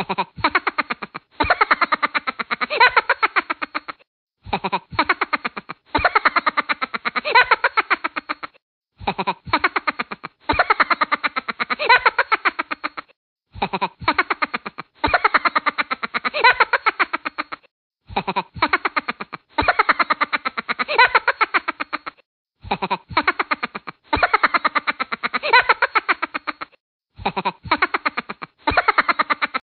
Ha ha ha.